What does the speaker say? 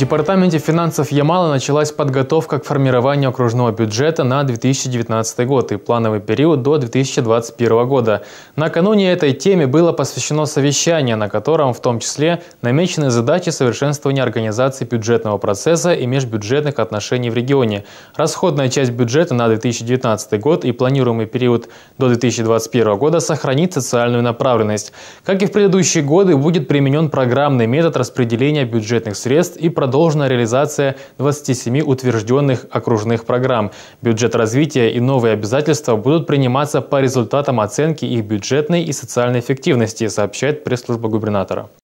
Департаменте финансов Ямала началась подготовка к формированию окружного бюджета на 2019 год и плановый период до 2021 года. Накануне этой теме было посвящено совещание, на котором в том числе намечены задачи совершенствования организации бюджетного процесса и межбюджетных отношений в регионе. Расходная часть бюджета на 2019 год и планируемый период до 2021 года сохранит социальную направленность. Как и в предыдущие годы, будет применен программный метод распределения бюджетных средств и продолжения продолжена реализация 27 утвержденных окружных программ. Бюджет развития и новые обязательства будут приниматься по результатам оценки их бюджетной и социальной эффективности, сообщает пресс-служба губернатора.